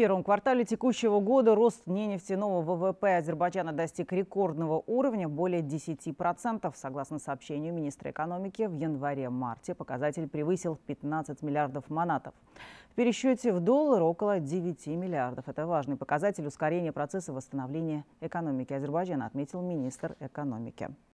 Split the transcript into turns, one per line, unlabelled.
первом квартале текущего года рост ненефтяного ВВП Азербайджана достиг рекордного уровня более 10%. Согласно сообщению министра экономики, в январе-марте показатель превысил 15 миллиардов манатов. В пересчете в доллар около 9 миллиардов. Это важный показатель ускорения процесса восстановления экономики Азербайджана, отметил министр экономики.